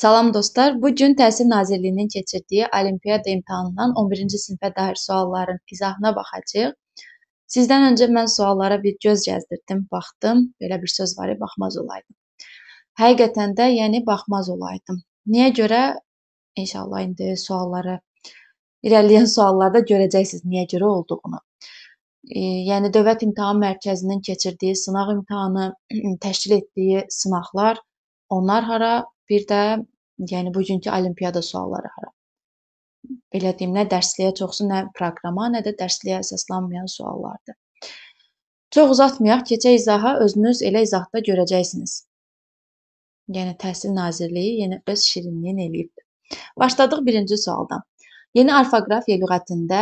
Salam dostlar. Bu gün Təhsil Nazirliyinin keçirdiyi Olimpiada imtahanından 11-ci sinfə dair sualların izahına baxacağıq. Sizdən öncə mən suallara bir göz gəzdirdim, baxdım. Belə bir söz var, baxmaz olaydım. Həqiqətən də, yəni baxmaz olaydım. Niyə görə? İnşallah indi sualları irəliləyən suallarda görəcəksiniz niyə görə olduğunu. E, yəni Dövlət İmtahan Mərkəzinin keçirdiyi sınaq imtahanı, təşkil etdiyi sınaqlar, onlar hara Bir də yəni bugünkü olimpiada sualları hara. Belə deyim, nə dərsliyə çoxsu, nə proqrama, nə də dərsliyə əsaslanmayan suallardır. Çox uzatmayaq, keçək izaha. Özünüz elə izahda görəcəksiniz. Yəni Təhsil Nazirliyi yenə öz şirinliyini eləyib. Başladıq birinci sualdan. Yeni orfoqrafiya lüğətində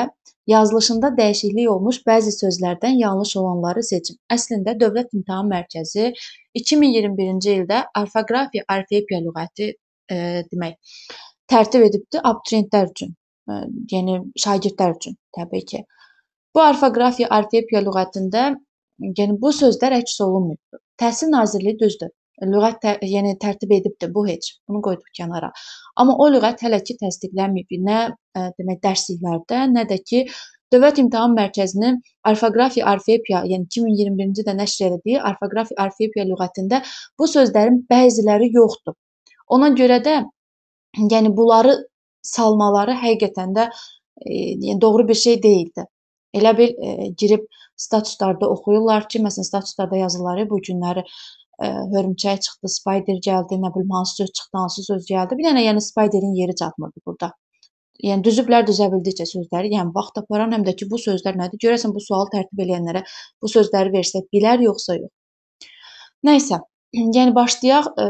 yazılışında dəyişiklik olmuş bəzi sözlərdən yanlış olanları seçin. Əslində Dövlət İmtahan Mərkəzi 2021-ci ildə orfoqrafiya, orfepiya lüğəti e, demək tərtib edibdi abituriyentlər üçün, e, yəni şagirdlər üçün təbii ki. Bu orfoqrafiya, orfepiya lüğətində yəni bu sözlər əks olunmayıb. Təhsil Nazirliyi düzdür, lüğət tə, yəni tərtib edibdir bu heç. Bunu qoyduq kənara. Amma o lüğət hələ ki təsdiqlənməyib. Nə ə, demək dərsliklərdə, nə də ki Dövlət İmtahan Mərkəzinin Orfoqrafiya Orfepiya, yəni 2021-ci ildə nəşr etdiyi Orfoqrafiya Orfepiya lüğətində bu sözlərin bəziləri yoxdur. Ona görə də yəni bunları salmaları həqiqətən də e, yəni doğru bir şey deyildi. Elə bil e, girib statuslarda oxuyurlar ki, məsələn statuslarda yazıları bu günləri ə, hörümçək çıxdı, spider gəldi, nə bilim hansı söz çıxdı, hansı söz gəldi. Bir dənə yəni spiderin yeri çatmırdı burada. Yəni düzüblər düzə bildikcə sözləri, yəni vaxt aparan həm də ki bu sözlər nədir? Görəsən bu sualı tərtib edənlərə bu sözləri versək bilər yoxsa yox. Nəysə, yəni başlayaq ə,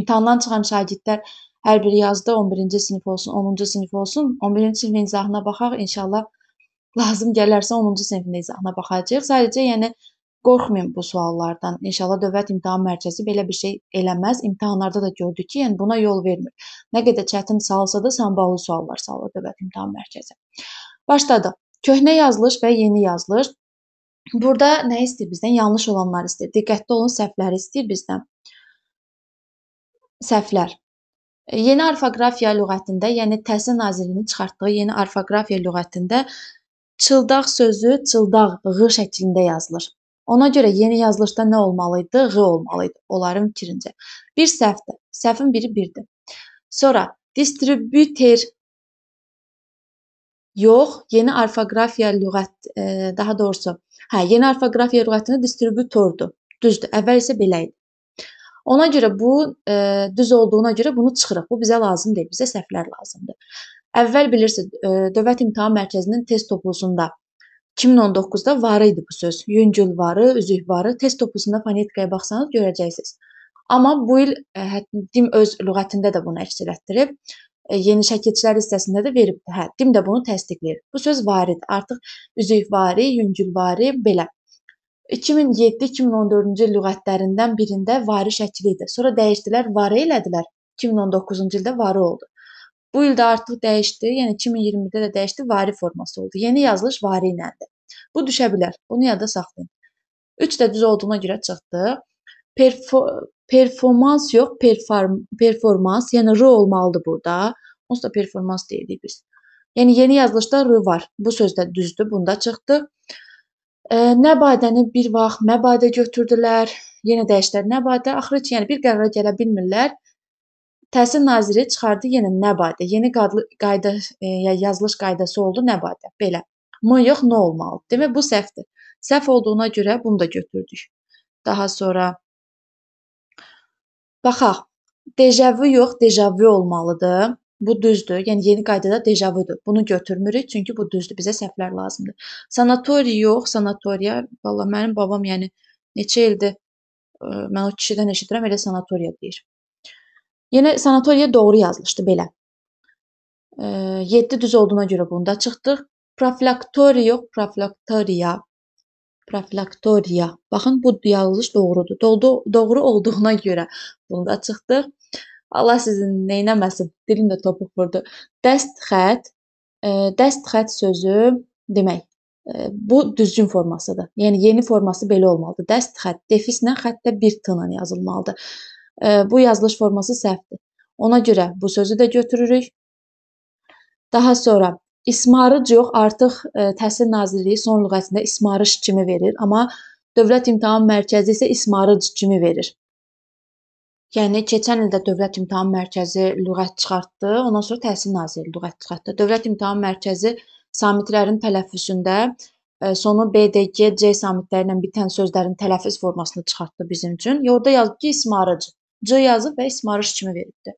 imtahandan çıxan şagirdlər hər biri yazdı 11-ci sinif olsun, 10-cu sinif olsun. 11-ci sinifin izahına baxaq inşallah. Lazım gələrsə 10-cu sinifin izahına baxacağıq. Sadəcə yəni Qorxmayın bu suallardan. İnşallah Dövlət İmtahan Mərkəzi belə bir şey eləməz. İmtahanlarda da gördük ki, yəni buna yol vermir. Nə qədər çətin salsa da samballı suallar salır Dövlət İmtahan Mərkəzi. Başladı. Köhnə yazılış və yeni yazılış. Burada nə istəyir bizdən? Yanlış olanları istəyir. Diqqətli olun, səhvləri istəyir bizdən. Səhvlər. Yeni orfoqrafiya lüğətində, yəni Təhsil Nazirliyinin çıxartdığı yeni orfoqrafiya lüğətində çıldaq sözü çıldaq ğı şəklində yazılır. Ona görə yeni yazılışda nə olmalıydı? Q olmalıydı onların fikrincə. Bir səhvdir. Səhvin biri birdir. Sonra distribüter yox, yeni orfoqrafiya lüğət, e, daha doğrusu, hə, yeni orfoqrafiya lüğətində distribütordur. Düzdür. Əvvəl isə belə idi. Ona görə bu e, düz olduğuna görə bunu çıxırıq. Bu bizə lazım deyil. Bizə səhvlər lazımdır. Əvvəl bilirsiniz, e, Dövlət İmtahan Mərkəzinin test toplusunda 2019-da varı idi bu söz. Yüngül varı, üzük varı. Test topusunda fonetikaya baxsanız görəcəksiniz. Amma bu il e, dim öz lüğətində də bunu əks etdirib. E, yeni şəkilçilər listəsində də verib. Hə, dim də bunu təsdiqləyir. Bu söz varid. Artıq üzük vari, yüngül vari belə. 2007-2014-cü il lüğətlərindən birində vari şəkli idi. Sonra dəyişdilər, varı elədilər. 2019-cu ildə varı oldu. Bu il də artıq dəyişdi, yəni 2020-də də dəyişdi, vari forması oldu. Yeni yazılış vari iləndir. Bu düşə bilər. Bunu yadda saxlayın. 3 də düz olduğuna görə çıxdı. Perfo performans yox, perform performans, yəni r olmalıdır burada. Onsuz da performans deyirik biz. Yəni yeni yazılışda r var. Bu söz də düzdür, bunda çıxdı. E, nə badəni bir vaxt məbadə götürdülər, yenə dəyişdilər nə badə. Axırı yəni bir qərara gələ bilmirlər. Təhsil naziri çıxardı yenə nə badə. Yeni qadlı, qayda e, ya e, yazılış qaydası oldu nə badə. Belə. M yox, nə olmalı? Demək bu səhvdir. Səhv olduğuna görə bunu da götürdük. Daha sonra baxaq. Dejavu yox, dejavu olmalıdır. Bu düzdür. Yəni yeni qaydada dejavudur. Bunu götürmürük çünki bu düzdür. Bizə səhvlər lazımdır. Sanatoriya yox, sanatoriya. Valla mənim babam yəni neçə ildir e, mən o kişidən eşidirəm, elə sanatoriya deyir. Yenə sanatoriya doğru yazılışdı belə. 7 düz olduğuna görə bunda çıxdıq. Profilaktoriya yox, profilaktoriya. Profilaktoriya. Baxın, bu yazılış doğrudur. Doğru, doğru olduğuna görə bunda çıxdıq. Allah sizin neynəməsin, dilim də topuq vurdu. Dəst xət, ə, dəst xət sözü demək, ə, bu düzgün formasıdır. Yəni yeni forması belə olmalıdır. Dəst xət, defislə xəttə bir t-la yazılmalıdır bu yazılış forması səhvdir. Ona görə bu sözü də götürürük. Daha sonra ismarıc yox, artıq Təhsil Nazirliyi son lüğətində ismarış kimi verir, amma Dövlət İmtahan Mərkəzi isə ismarıc kimi verir. Yəni keçən ildə Dövlət İmtahan Mərkəzi lüğət çıxartdı, ondan sonra Təhsil Nazirliyi lüğət çıxartdı. Dövlət İmtahan Mərkəzi samitlərin tələffüsündə sonu BDG, C samitləri ilə bitən sözlərin tələffüz formasını çıxartdı bizim üçün. Orda yazıb ki, ismarıc. C yazıb və ismarış kimi veribdir.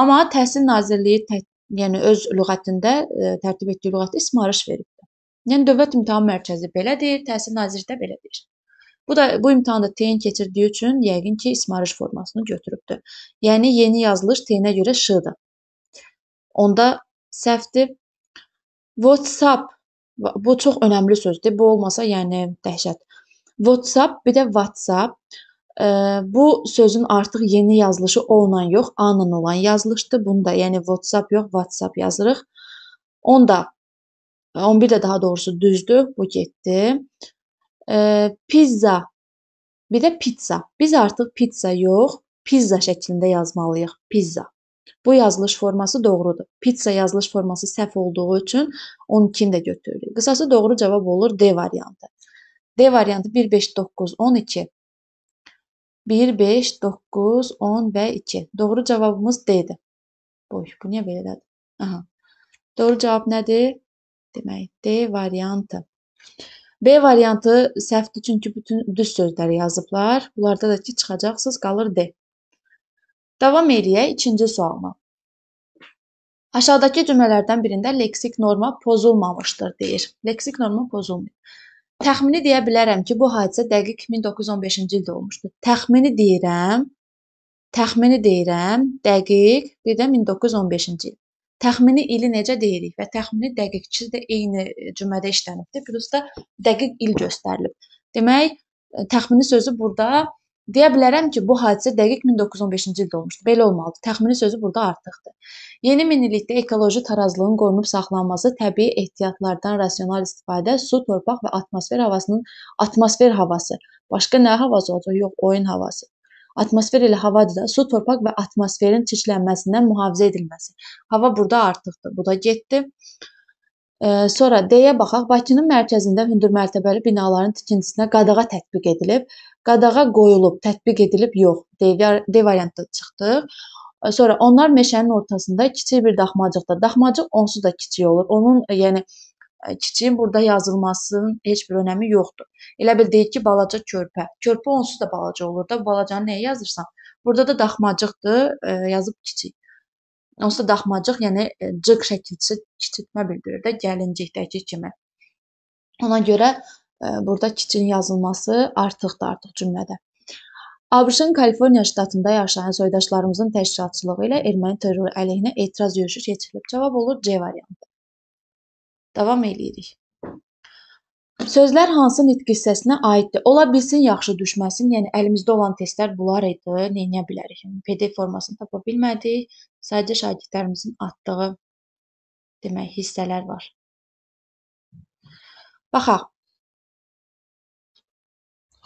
Amma Təhsil Nazirliyi tə, yəni öz lüğətində ə, e, tərtib etdiyi lüğətdə ismarış veribdir. Yəni Dövlət İmtahan Mərkəzi belə deyir, Təhsil Nazirliyi də belə deyir. Bu da bu imtahanda TN keçirdiyi üçün yəqin ki, ismarış formasını götürübdür. Yəni yeni yazılış TN-ə görə ş-dır. Onda səhvdir. WhatsApp bu çox önəmli sözdür. Bu olmasa, yəni dəhşət. WhatsApp, bir də WhatsApp Bu sözün artıq yeni yazılışı O-la yox, A-la olan yazılışdır. Bunda yəni WhatsApp yox, WhatsApp yazırıq. 10 da 11 də daha doğrusu düzdür. Bu getdi. E, pizza. Bir də pizza. Biz artıq pizza yox, pizza şəklində yazmalıyıq. Pizza. Bu yazılış forması doğrudur. Pizza yazılış forması səhv olduğu üçün 12-ni də götürürük. Qısası doğru cavab olur D variantı. D variantı 1 5 9 12 1, 5, 9, 10 və 2. Doğru cavabımız D-dir. Boy, bu niyə belədir? Aha. Doğru cavab nədir? Demək, D variantı. B variantı səhvdir, çünki bütün düz sözləri yazıblar. Bunlarda da ki, çıxacaqsınız, qalır D. Davam eləyək ikinci sualına. Aşağıdakı cümlələrdən birində leksik norma pozulmamışdır deyir. Leksik norma pozulmayıb. Təxmini deyə bilərəm ki, bu hadisə dəqiq 1915-ci ildə olmuşdu. Təxmini deyirəm. Təxmini deyirəm, dəqiq bir də 1915-ci il. Təxmini ili necə deyirik və təxmini dəqiq ikisi də eyni cümlədə işlənibdi. Plus da dəqiq il göstərilib. Demək, təxmini sözü burada Deyə bilərəm ki, bu hadisə dəqiq 1915-ci ildə olmuşdu. Belə olmalıdır. Təxmini sözü burada artıqdır. Yeni minillikdə ekoloji tarazlığın qorunub saxlanması, təbii ehtiyatlardan rasional istifadə, su, torpaq və atmosfer havasının atmosfer havası. Başqa nə havası olacaq? Yox, oyun havası. Atmosfer elə havadır da, su, torpaq və atmosferin çirklənməsindən mühafizə edilməsi. Hava burada artıqdır. Bu da getdi. Sonra D-yə baxaq. Bakının mərkəzində hündürmərtəbəli binaların tikintisinə qadağa tətbiq edilib. Qadağa qoyulub, tətbiq edilib yox. D, D variantı çıxdıq. Sonra onlar meşənin ortasında kiçik bir daxmacıqda. Daxmacıq onsuz da kiçik olur. Onun yəni e, kiçiyin burada yazılmasının heç bir önəmi yoxdur. Elə bil deyək ki, balaca körpə. Körpə onsuz da balaca olur da, balacanı nəyə yazırsan? Burada da daxmacıqdır, e, yazıb kiçik. Onsuz daxmacıq, yəni e, cıq şəkilçi kiçiltmə bildirir də gəlincikdəki kimi. Ona görə e, burada kiçin yazılması artıqdır artıq cümlədə. ABŞ-ın Kaliforniya ştatında yaşayan soydaşlarımızın təşkilatçılığı ilə erməni terroru əleyhinə etiraz yürüşü keçirilib. Cavab olur C variantı. Davam eləyirik. Sözlər hansı nitq hissəsinə aiddir? Ola bilsin yaxşı düşməsin, yəni əlimizdə olan testlər bunlar idi. Nə edə bilərik? Yəni, PDF formasını tapa bilmədik. Sadəcə şagirdlərimizin atdığı demək hissələr var. Baxaq.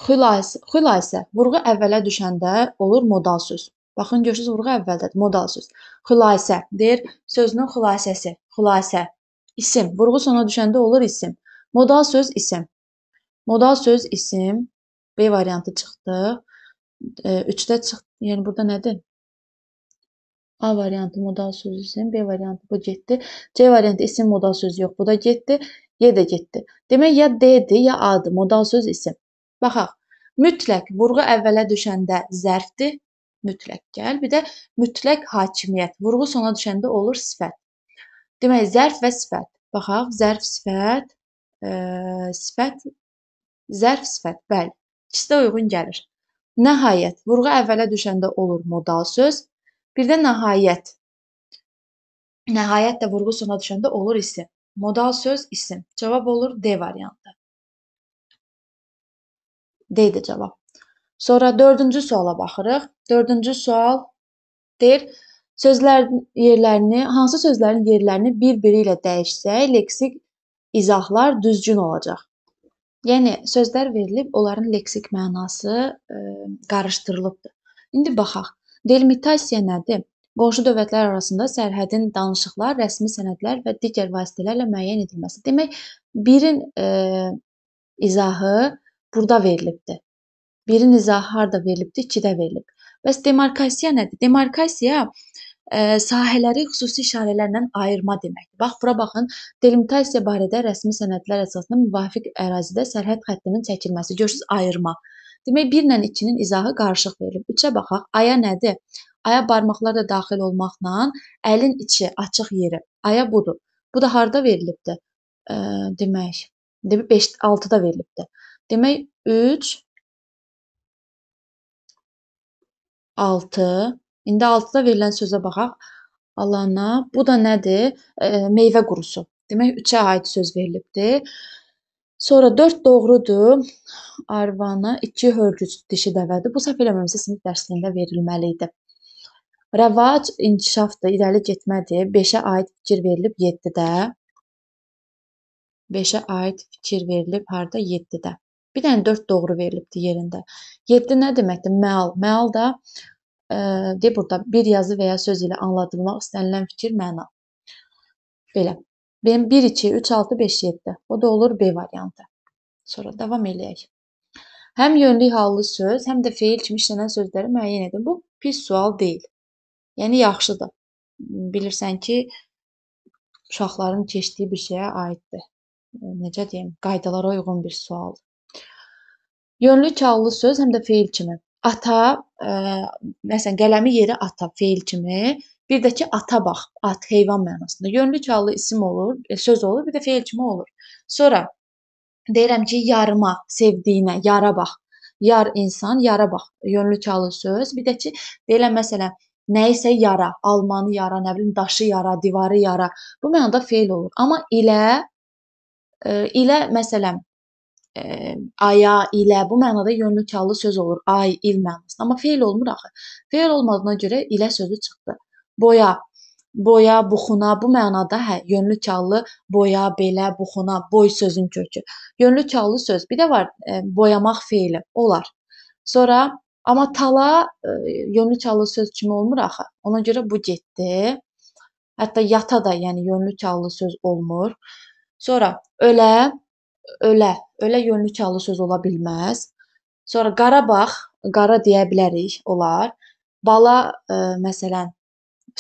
Xülasə, xülasə vurğu əvvələ düşəndə olur modal söz. Baxın görürsüz vurğu əvvəldədir, modal söz. Xülasə deyir sözünün xülasəsi, xülasə. İsim vurğu sona düşəndə olur isim. Modal söz isim. Modal söz isim. B variantı çıxdı. 3-də e, çıxdı. Yəni burada nədir? A variantı modal söz isim, B variantı bu getdi. C variantı isim modal söz yox, bu da getdi. Y də getdi. Demək ya D-dir, ya A-dır. Modal söz isim. Baxaq. Mütləq vurğu əvvələ düşəndə zərfdir. Mütləq gəl. Bir də mütləq hakimiyyət. Vurğu sona düşəndə olur sifət. Demək zərf və sifət. Baxaq, zərf sifət sifət, zərf sifət, bəli, ikisi də uyğun gəlir. Nəhayət, vurğu əvvələ düşəndə olur modal söz, bir də nəhayət. Nəhayət də vurğu sona düşəndə olur isim. Modal söz isim. Cavab olur D variantı. D-dir cavab. Sonra dördüncü suala baxırıq. Dördüncü sual deyir, sözlər yerlərini, hansı sözlərin yerlərini bir-biri ilə dəyişsək, leksik izahlar düzgün olacaq. Yəni sözlər verilib, onların leksik mənası ə, e, qarışdırılıbdır. İndi baxaq. Delimitasiya nədir? Qonşu dövlətlər arasında sərhədin danışıqlar, rəsmi sənədlər və digər vasitələrlə müəyyən edilməsi. Demək, birin ə, e, izahı burada verilibdi. Birin izahı harda verilibdi? 2-də verilib. Bəs demarkasiya nədir? Demarkasiya sahələri xüsusi işarələrlə ayırma deməkdir. Bax bura baxın, delimitasiya barədə rəsmi sənədlər əsasında müvafiq ərazidə sərhəd xəttinin çəkilməsi, görürsüz ayırma. Demək 1 ilə 2-nin izahı qarışıq verilib. 3-ə baxaq. Aya nədir? Aya barmaqlar da daxil olmaqla əlin içi, açıq yeri. Aya budur. Bu da harda verilibdi? E, demək, demək 5 6-da verilibdi. Demək 3 6 İndi 6-da verilən sözə baxaq. Alana. Bu da nədir? E, meyvə qurusu. Demək 3-ə aid söz verilibdir. Sonra 4 doğrudur. Arvana 2 hörgüc dişi dəvədir. Bu səhv eləməmsə sinif dərsliyində verilməli idi. Rəvac inkişafdır, irəli getmədir. 5-ə aid fikir verilib 7-də. 5-ə aid fikir verilib harda? 7-də. Bir dənə 4 doğru verilibdi yerində. 7 nə deməkdir? Məal. Məal da de burada bir yazı və ya söz ilə anladılmaq istənilən fikir, məna. Belə. Benim 1, 2, 3, 6, 5, 7. O da olur B variantı. Sonra davam eləyək. Həm yönlü hallı söz, həm də feil kimi işlənən sözləri müəyyən edin. Bu pis sual deyil. Yəni yaxşıdır. Bilirsən ki, uşaqların keçdiyi bir şeyə aiddir. Necə deyim, qaydalara uyğun bir sual. Yönlü hallı söz həm də feil kimi Ata, ə, e, məsələn, qələmi yeri ata feil kimi, bir də ki ata bax, at heyvan mənasında. Yönlü çallı isim olur, e, söz olur, bir də feil kimi olur. Sonra deyirəm ki, yarıma, sevdiyinə, yara bax. Yar insan, yara bax. Yönlü çallı söz. Bir də ki, deyirəm məsələn, nəyisə yara, almanı yara, nə bilim daşı yara, divarı yara. Bu mənada feil olur. Amma ilə ə, e, ilə məsələn e, aya, ilə bu mənada yönlükarlı söz olur. Ay, il mənasında. Amma feil olmur axı. Feil olmadığına görə ilə sözü çıxdı. Boya, boya, buxuna bu mənada hə, yönlükarlı boya, belə, buxuna, boy sözün kökü. Yönlükarlı söz. Bir də var e, boyamaq feili. Olar. Sonra amma tala e, yönlükarlı söz kimi olmur axı. Ona görə bu getdi. Hətta yata da, yəni yönlükarlı söz olmur. Sonra ölə ölə, ölə yönlü çalı söz ola bilməz. Sonra Qarabağ, qara deyə bilərik olar. Bala ə, e, məsələn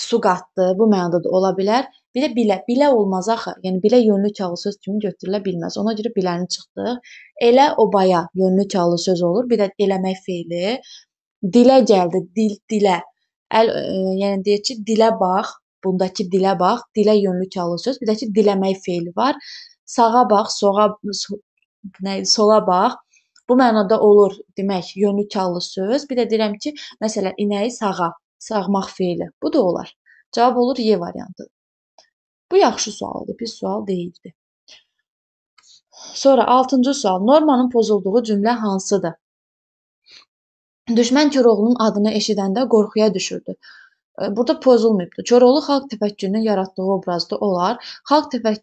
su qatdı, bu mənada da ola bilər. Bir də bilə, bilə olmaz axı. Yəni bilə yönlü çalı söz kimi götürülə bilməz. Ona görə biləni çıxdıq. Elə obaya yönlü çalı söz olur. Bir də eləmək feili. Dilə gəldi, dil, dilə. Əl, ə, e, yəni deyək ki, dilə bax. Bundakı dilə bax, dilə yönlü çalı söz. Bir də ki, diləmək feili var sağa bax, soğa so, nə sola bax. Bu mənada olur demək yönlükallı söz. Bir də deyirəm ki, məsələn, inəyi sağa, sağmaq feili. Bu da olar. Cavab olur Y variantı. Bu yaxşı sual idi, pis sual deyildi. Sonra 6-cı sual. Normanın pozulduğu cümlə hansıdır? Düşmən Koroğlunun adını eşidəndə qorxuya düşürdü. E, burada pozulmayıbdı. Koroğlu xalq təfəkkürünün yaratdığı obrazda olar. Xalq təfək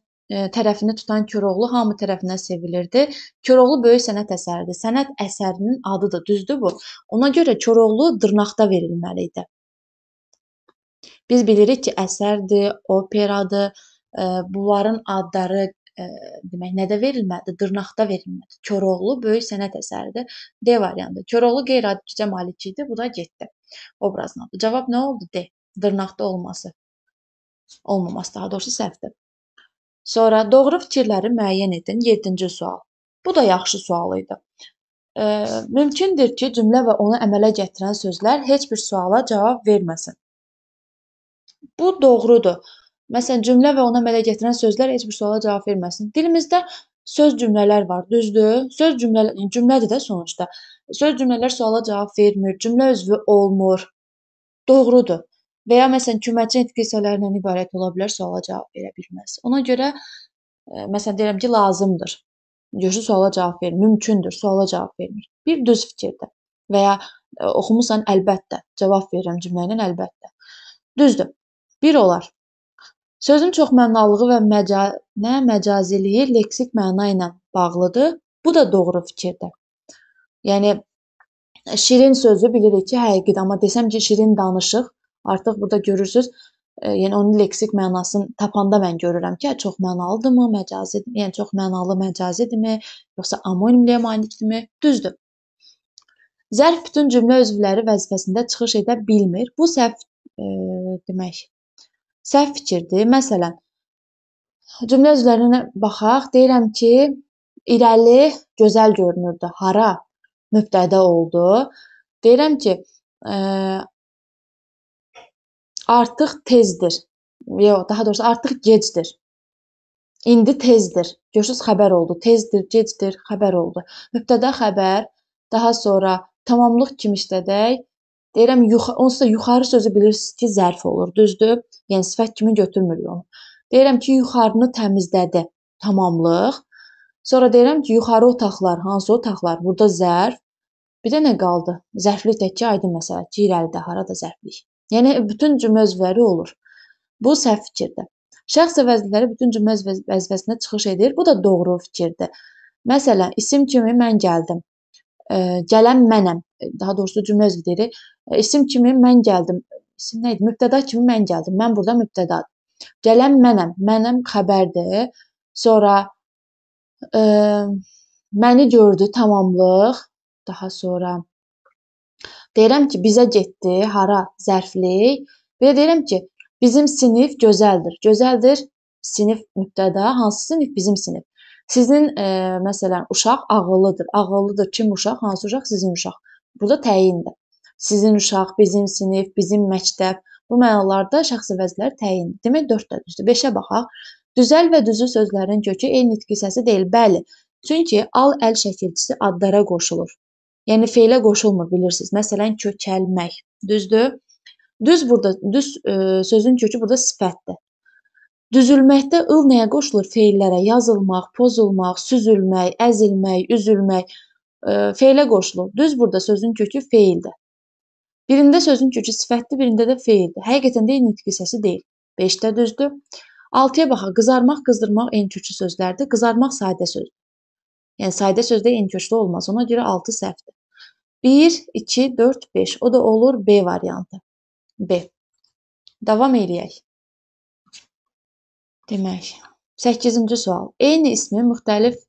tərəfini tutan Koroğlu hamı tərəfindən sevilirdi. Koroğlu böyük sənət əsəridir. Sənət əsərinin adıdır, düzdür bu. Ona görə Koroğlu dırnaqda verilməli idi. Biz bilirik ki, əsərdir, operadır. Bunların adları ə, demək nədə verilmədi? Dırnaqda verilmədi. Koroğlu böyük sənət əsəridir. D variantı. Koroğlu qeyri-adi gücə malik idi. Bu da getdi. Obrazın adı. Cavab nə oldu? D. Dırnaqda olması. Olmaması daha doğrusu səhvdir. Sonra doğru fikirləri müəyyən edin. 7-ci sual. Bu da yaxşı sual idi. E, mümkündür ki, cümlə və onu əmələ gətirən sözlər heç bir suala cavab verməsin. Bu doğrudur. Məsələn, cümlə və ona əmələ gətirən sözlər heç bir suala cavab verməsin. Dilimizdə söz cümlələr var, düzdür? Söz cümlə cümlədir də sonuçda. Söz cümlələr suala cavab vermir, cümlə üzvü olmur. Doğrudur və ya məsələn cümləçə nitq hissələrindən ibarət ola bilər, suala cavab verə bilməz. Ona görə e, məsələn deyirəm ki, lazımdır. Görüşü suala cavab verir, mümkündür, suala cavab vermir. Bir düz fikirdə və ya e, oxumusan əlbəttə, cavab verirəm cümlə ilə əlbəttə. Düzdür. Bir olar. Sözün çoxmənalığı və məca nə məcaziliyi leksik məna ilə bağlıdır. Bu da doğru fikirdir. Yəni şirin sözü bilirik ki, həqiqidir, amma desəm ki, şirin danışıq, Artıq burada görürsüz, e, yəni onun leksik mənasını tapanda mən görürəm ki, çox mənalıdırmı, məcazi, yəni çox mənalı məcazidirmi, yoxsa amonimliyə malikdirmi? Düzdür. Zərf bütün cümlə üzvləri vəzifəsində çıxış edə bilmir. Bu səhv e, demək səhv fikirdir. Məsələn, cümlə üzvlərinə baxaq. Deyirəm ki, irəli gözəl görünürdü. Hara? Mübtədə oldu. Deyirəm ki, ə, e, Artıq tezdir. Yox, daha doğrusu artıq gecdir. İndi tezdir. Görürsüz xəbər oldu. Tezdir, gecdir, xəbər oldu. Mübtəda xəbər, daha sonra tamamlıq kimi işlədək. Deyirəm, yuxa, onsuz da yuxarı sözü bilirsiniz ki, zərf olur, düzdür? Yəni sifət kimi götürmürük onu. Deyirəm ki, yuxarını təmizlədi. Tamamlıq. Sonra deyirəm ki, yuxarı otaqlar, hansı otaqlar? Burada zərf. Bir də nə qaldı? Zərflik təkcə aydın məsələ. Ki irəlidə harada zərflik? Yəni bütün cümlə üzvləri olur. Bu səhv fikirdir. Şəxs əvəzləri bütün cümlə vəzifəsinə çıxış edir. Bu da doğru fikirdir. Məsələn, isim kimi mən gəldim. E, gələn mənəm. E, daha doğrusu cümlə özü deyirik. E, isim kimi mən gəldim. İsim nə idi? Mübtəda kimi mən gəldim. Mən burada mübtədadır. Gələn mənəm. Mənəm xəbərdir. Sonra e, məni gördü tamamlıq. Daha sonra Deyirəm ki, bizə getdi, hara? Zərflik. Belə deyirəm ki, bizim sinif gözəldir. Gözəldir sinif mübtəda, hansı sinif? Bizim sinif. Sizin e, məsələn uşaq ağıllıdır. Ağıllıdır kim uşaq? Hansı uşaq? Sizin uşaq. Burada təyindir. Sizin uşaq, bizim sinif, bizim məktəb. Bu mənalarda şəxsi vəzlər təyin. Demək 4-dədir. 5-ə baxaq. Düzəl və düzü sözlərin kökü eyni nitq hissəsi deyil. Bəli. Çünki al əl şəkilçisi adlara qoşulur. Yəni fe'lə qoşulmur, bilirsiniz. Məsələn, kökəlmək. Düzdür? Düz burada düz ə, e, sözün kökü burada sifətdir. Düzülməkdə ıl nəyə qoşulur? Feillərə yazılmaq, pozulmaq, süzülmək, əzilmək, üzülmək ə, e, feilə qoşulur. Düz burada sözün kökü feildir. Birində sözün kökü sifətdir, birində də feildir. Həqiqətən də eyni nitq hissəsi deyil. 5-də düzdür. 6-ya baxaq. Qızarmaq, qızdırmaq eyni kökü sözlərdir. Qızarmaq sadə sözdür. Yəni sayda sözdə enköçlü olmaz. Ona görə 6 səhvdir. 1, 2, 4, 5. O da olur B variantı. B. Davam eləyək. Demək, 8-ci sual. Eyni ismi müxtəlif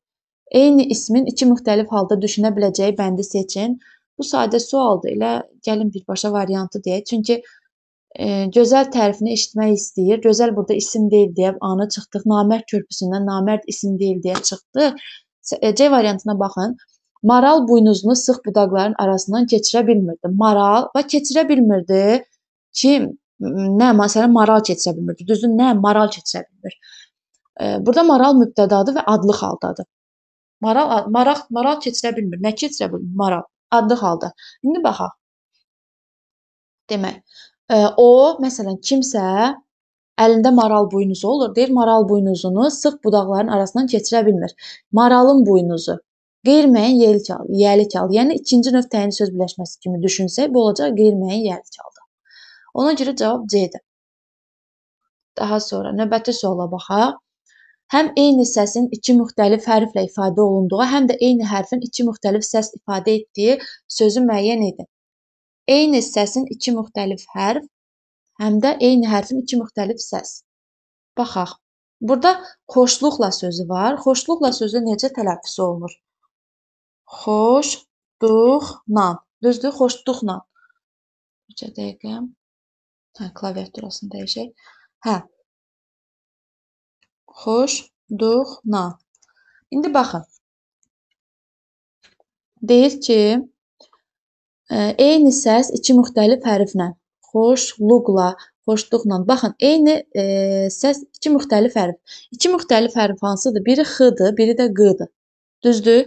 eyni ismin iki müxtəlif halda düşünə biləcəyi bəndi seçin. Bu sadə sualdır. Elə gəlin birbaşa variantı deyək. Çünki e, gözəl tərifini eşitmək istəyir. Gözəl burada isim deyil deyə anı çıxdıq. Namərd körpüsündən namərd isim deyil deyə çıxdı. E, C variantına baxın. Maral buynuzunu sıx budaqların arasından keçirə bilmirdi. Maral və keçirə bilmirdi. Kim? Nə? Məsələn, maral keçirə bilmirdi. Düzdür? Nə? Maral keçirə bilmir. E, burada maral mübtədadır və adlı haldadır. Maral maraq maral keçirə bilmir. Nə keçirə bilmir? Maral adlı halda. İndi baxaq. Demək, e, o, məsələn, kimsə Əlində maral buynuzu olur. Deyir, maral buynuzunu sıx budaqların arasından keçirə bilmir. Maralın buynuzu. Qeyri-müəyyən yeli çal, yəli çal. Yəni ikinci növ təyinli söz birləşməsi kimi düşünsək, bu olacaq qeyri-müəyyən yəli çaldı. Ona görə cavab C-dir. Daha sonra növbəti suala baxaq. Həm eyni səsin iki müxtəlif hərflə ifadə olunduğu, həm də eyni hərfin iki müxtəlif səs ifadə etdiyi sözü müəyyən edin. Eyni səsin iki müxtəlif hərf həm də eyni hərfin iki müxtəlif səs. Baxaq. Burada xoşluqla sözü var. Xoşluqla sözü necə tələffüz olunur? Xoşduqla. Düzdür? Xoşduqla. Necə dəqiqə? Hə, klaviaturasını dəyişək. Hə. Xoşduqla. İndi baxın. Deyir ki, e, eyni səs iki müxtəlif hərflə xoşluqla, xoşluqla. Baxın, eyni e, səs iki müxtəlif hərf. İki müxtəlif hərf hansıdır? Biri x-dır, biri də q-dır. Düzdür?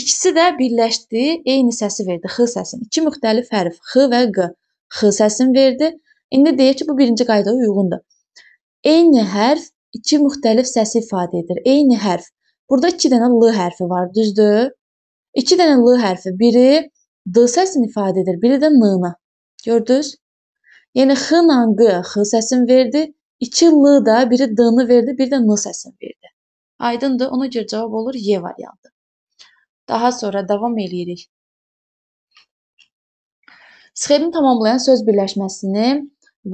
İkisi də birləşdi, eyni səsi verdi, x səsini. İki müxtəlif hərf, x və q. x səsini verdi. İndi deyək ki, bu birinci qaydaya uyğundur. Eyni hərf iki müxtəlif səsi ifadə edir. Eyni hərf. Burada iki dənə l hərfi var, düzdür? İki dənə l hərfi, biri d səsini ifadə edir, biri də n-nı. Gördünüz? Yəni H nangı H səsini verdi. 2 L da biri D-ni verdi, bir də N səsini verdi. Aydındır? Ona görə cavab olur Y variantı. Daha sonra davam eləyirik. Sxemi tamamlayan söz birləşməsini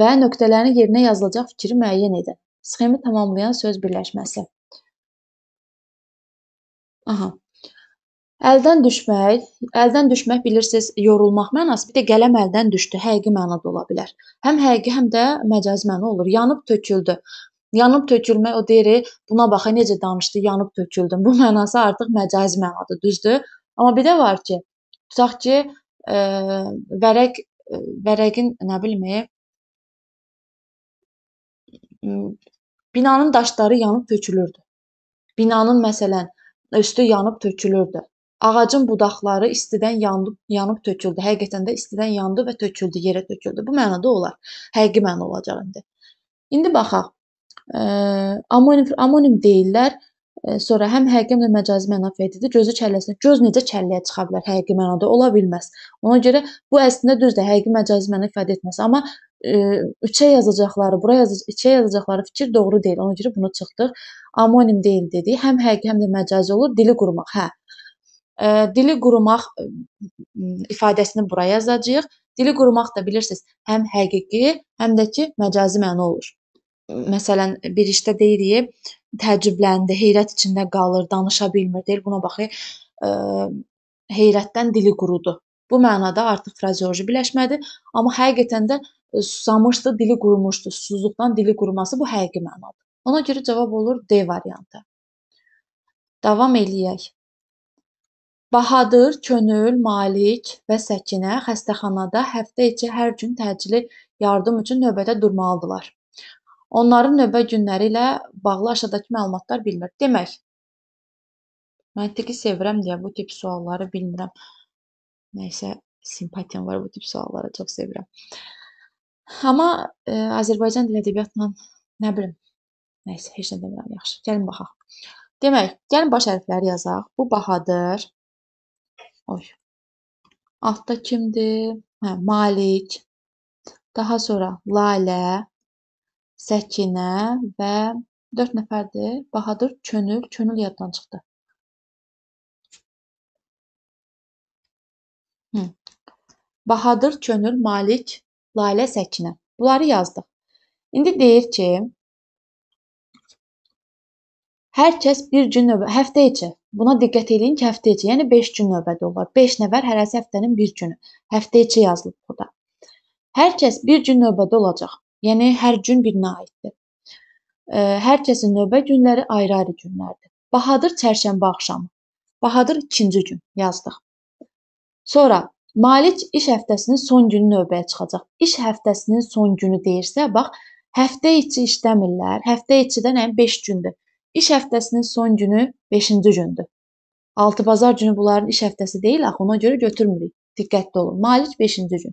və nöqtələrin yerinə yazılacaq fikri müəyyən edin. Sxemi tamamlayan söz birləşməsi. Aha. Əldən düşmək, əldən düşmək bilirsiniz, yorulmaq mənası, bir də qələm əldən düşdü həqiqi mənada ola bilər. Həm həqiqi, həm də məcazi məna olur. Yanıb töküldü. Yanıb tökülmək o deyirik, buna baxa necə danışdı, yanıb töküldüm. Bu mənası artıq məcazi mənadır, düzdür? Amma bir də var ki, tutaq ki, ə, e, vərəq e, vərəqin nə bilmək e, binanın daşları yanıb tökülürdü. Binanın məsələn üstü yanıb tökülürdü. Ağacın budaqları istidən yanıb, yanıb töküldü. Həqiqətən də istidən yandı və töküldü, yerə töküldü. Bu mənada olar. Həqiqi məna olacaq indi. İndi baxaq. E, amonim amonim deyillər. E, sonra həm həqiqi həm də məcazi məna feydidir. Gözü çəlləsinə. Göz necə çəlləyə çıxa bilər? Həqiqi mənada ola bilməz. Ona görə bu əslində düzdür, həqiqi məcazi məna ifadə etməz, amma e, üçə yazacaqları, bura yazacaq, üçə yazacaqları fikir doğru deyil. Ona görə bunu çıxdıq. Amonim deyil dedi. Həm həqiqi həm də məcazi olur. Dili qurmaq. Hə. Dili qurumaq ifadəsini bura yazacağıq. Dili qurumaq da bilirsiniz, həm həqiqi, həm də ki, məcazi məna olur. Məsələn, bir işdə deyirik, təəccübləndi, heyrət içində qalır, danışa bilmir, deyir buna baxır, heyrətdən dili qurudu. Bu mənada artıq frazeoloji birləşmədir, amma həqiqətən də susamışdı, dili qurumuşdu. Susuzluqdan dili quruması bu həqiqi mənadır. Ona görə cavab olur D variantı. Davam eləyək. Bahadır, Könül, Malik və Səkinə xəstəxanada həftə içi hər gün təcili yardım üçün növbədə durmalıdırlar. Onların növbə günləri ilə bağlı aşağıdakı məlumatlar bilinir. Demək, məntiqi sevirəm deyə bu tip sualları bilmirəm. Nəysə, simpatiyam var bu tip suallara, çox sevirəm. Amma e, Azərbaycan dil ədəbiyyatla nə bilim, nəysə, heç nə demirəm, yaxşı. Gəlin baxaq. Demək, gəlin baş hərfləri yazaq. Bu bahadır. Oy. Altda kimdir? Hə, Malik. Daha sonra Lalə, Səkinə və 4 nəfərdir. Bahadır, Könül, Könül yaddan çıxdı. Hı. Bahadır, Könül, Malik, Lalə, Səkinə. Bunları yazdıq. İndi deyir ki, Hər kəs bir gün növbə, həftə içi. Buna diqqət eləyin ki, həftə içi, yəni 5 gün növbədə olar. 5 nəfər hərəsi həftənin bir günü. Həftə içi yazılıb burada. Hər kəs bir gün növbədə olacaq. Yəni hər gün birinə aiddir. Hər kəsin növbə günləri ayrı-ayrı günlərdir. Bahadır çərşənbə axşamı. Bahadır ikinci gün yazdıq. Sonra Malik iş həftəsinin son günü növbəyə çıxacaq. İş həftəsinin son günü deyirsə, bax, həftə içi işləmirlər. Həftə içi də nə yəni 5 gündür. İş həftəsinin son günü 5-ci gündür. 6 bazar günü bunların iş həftəsi deyil, axı ona görə götürmürük. Diqqətli olun. Malik 5-ci gün.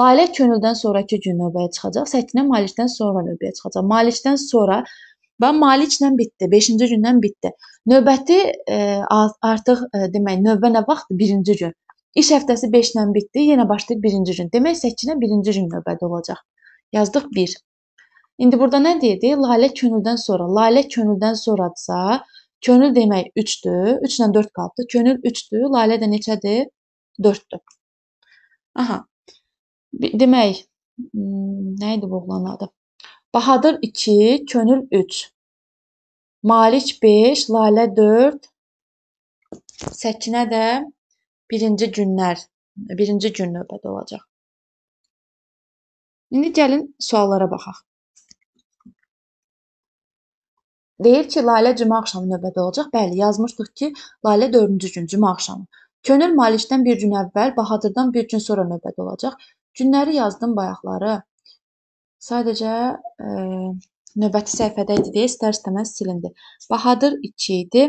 Lalə könüldən sonrakı gün növbəyə çıxacaq. Səkinə Malikdən sonra növbəyə çıxacaq. Malikdən sonra və Maliklə bitdi. 5-ci gündən bitdi. Növbəti e, artıq e, demək növbə nə vaxtdır? 1-ci gün. İş həftəsi 5-lə bitdi, yenə başlayır 1-ci gün. Demək 8-ə 1-ci gün növbədə olacaq. Yazdıq 1. İndi burada nə deyildi? Lalə könüldən sonra. Lalə könüldən sonradsa, könül demək 3-dür. 3 ilə 4 qaldı. Könül 3-dür. Lalə də neçədir? 4-dür. Aha. Demək, hmm, nə idi bu oğlanın adı? Bahadır 2, könül 3. Malik 5, lalə 4. Səkinə də birinci günlər, birinci gün növbədə olacaq. İndi gəlin suallara baxaq. Deyir ki, Lalə cümə axşamı növbədə olacaq. Bəli, yazmışdıq ki, Lalə 4-cü gün cümə axşamı. Könül Malikdən bir gün əvvəl, Bahadırdan bir gün sonra növbədə olacaq. Günləri yazdım bayaqları. Sadəcə e, növbəti səhifədə idi deyə istər-istəməz silindi. Bahadır 2 idi.